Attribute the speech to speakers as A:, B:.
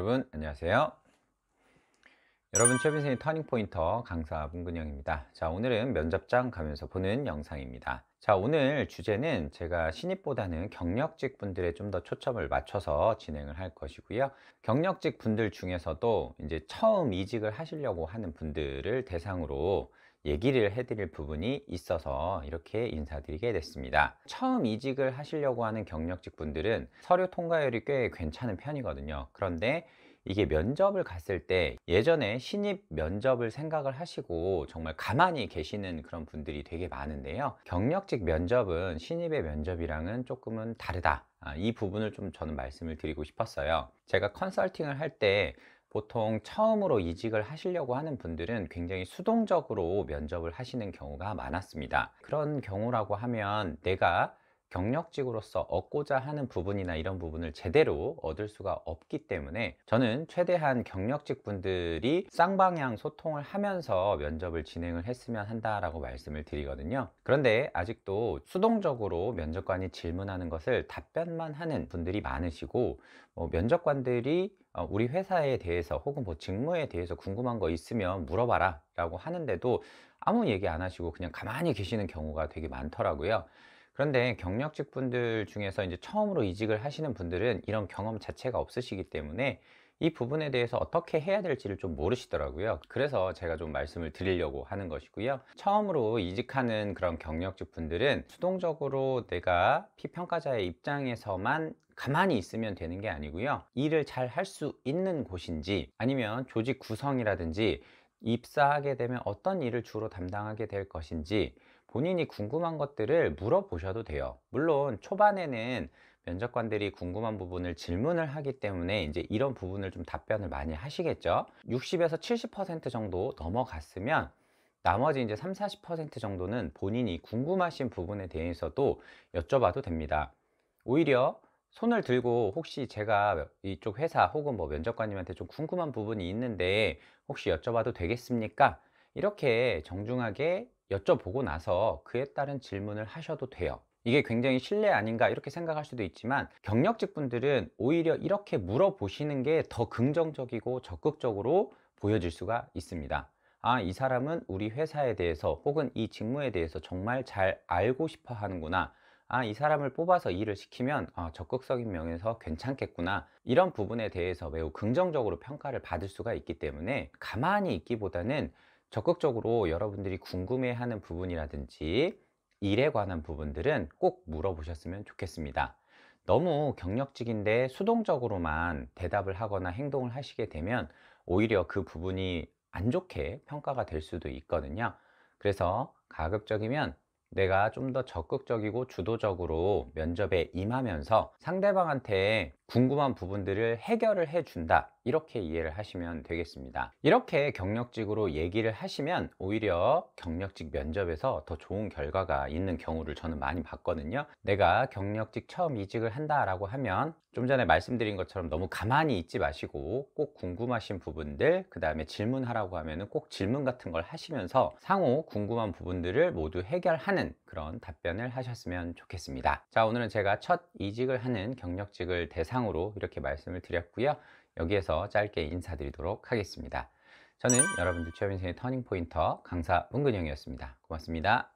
A: 여러분 안녕하세요 여러분 최업생의 터닝포인터 강사 문근영입니다 자 오늘은 면접장 가면서 보는 영상입니다 자 오늘 주제는 제가 신입보다는 경력직 분들에좀 더 초점을 맞춰서 진행을 할 것이고요 경력직 분들 중에서도 이제 처음 이직을 하시려고 하는 분들을 대상으로 얘기를 해드릴 부분이 있어서 이렇게 인사드리게 됐습니다. 처음 이직을 하시려고 하는 경력직 분들은 서류 통과율이 꽤 괜찮은 편이거든요. 그런데 이게 면접을 갔을 때 예전에 신입 면접을 생각을 하시고 정말 가만히 계시는 그런 분들이 되게 많은데요. 경력직 면접은 신입의 면접이랑은 조금은 다르다. 아, 이 부분을 좀 저는 말씀을 드리고 싶었어요. 제가 컨설팅을 할때 보통 처음으로 이직을 하시려고 하는 분들은 굉장히 수동적으로 면접을 하시는 경우가 많았습니다. 그런 경우라고 하면 내가 경력직으로서 얻고자 하는 부분이나 이런 부분을 제대로 얻을 수가 없기 때문에 저는 최대한 경력직 분들이 쌍방향 소통을 하면서 면접을 진행을 했으면 한다라고 말씀을 드리거든요 그런데 아직도 수동적으로 면접관이 질문하는 것을 답변만 하는 분들이 많으시고 뭐 면접관들이 어, 우리 회사에 대해서 혹은 뭐 직무에 대해서 궁금한 거 있으면 물어봐라 라고 하는데도 아무 얘기 안 하시고 그냥 가만히 계시는 경우가 되게 많더라고요 그런데 경력직 분들 중에서 이제 처음으로 이직을 하시는 분들은 이런 경험 자체가 없으시기 때문에 이 부분에 대해서 어떻게 해야 될지를 좀 모르시더라고요 그래서 제가 좀 말씀을 드리려고 하는 것이고요 처음으로 이직하는 그런 경력직 분들은 수동적으로 내가 피평가자의 입장에서만 가만히 있으면 되는 게 아니고요 일을 잘 할 수 있는 곳인지 아니면 조직 구성이라든지 입사하게 되면 어떤 일을 주로 담당하게 될 것인지 본인이 궁금한 것들을 물어보셔도 돼요 물론 초반에는 면접관들이 궁금한 부분을 질문을 하기 때문에 이제 이런 부분을 좀 답변을 많이 하시겠죠 60에서 70% 정도 넘어갔으면 나머지 이제 3, 40% 정도는 본인이 궁금하신 부분에 대해서도 여쭤봐도 됩니다 오히려 손을 들고 혹시 제가 이쪽 회사 혹은 뭐 면접관님한테 좀 궁금한 부분이 있는데 혹시 여쭤봐도 되겠습니까? 이렇게 정중하게 여쭤보고 나서 그에 따른 질문을 하셔도 돼요. 이게 굉장히 신뢰 아닌가 이렇게 생각할 수도 있지만 경력직 분들은 오히려 이렇게 물어보시는 게 더 긍정적이고 적극적으로 보여질 수가 있습니다 아 이 사람은 우리 회사에 대해서 혹은 이 직무에 대해서 정말 잘 알고 싶어 하는구나 아, 이 사람을 뽑아서 일을 시키면 아, 적극적인 면에서 괜찮겠구나. 이런 부분에 대해서 매우 긍정적으로 평가를 받을 수가 있기 때문에 가만히 있기보다는 적극적으로 여러분들이 궁금해하는 부분이라든지 일에 관한 부분들은 꼭 물어보셨으면 좋겠습니다. 너무 경력직인데 수동적으로만 대답을 하거나 행동을 하시게 되면 오히려 그 부분이 안 좋게 평가가 될 수도 있거든요. 그래서 가급적이면 내가 좀 더 적극적이고 주도적으로 면접에 임하면서 상대방한테 궁금한 부분들을 해결을 해준다 이렇게 이해를 하시면 되겠습니다 이렇게 경력직으로 얘기를 하시면 오히려 경력직 면접에서 더 좋은 결과가 있는 경우를 저는 많이 봤거든요 내가 경력직 처음 이직을 한다 라고 하면 좀 전에 말씀드린 것처럼 너무 가만히 있지 마시고 꼭 궁금하신 부분들 그 다음에 질문하라고 하면 꼭 질문 같은 걸 하시면서 상호 궁금한 부분들을 모두 해결하는 그런 답변을 하셨으면 좋겠습니다 자 오늘은 제가 첫 이직을 하는 경력직을 대상 영상으로 이렇게 말씀을 드렸고요. 여기에서 짧게 인사드리도록 하겠습니다. 저는 여러분들 취업 인생의 터닝 포인터 강사 문근영이었습니다. 고맙습니다.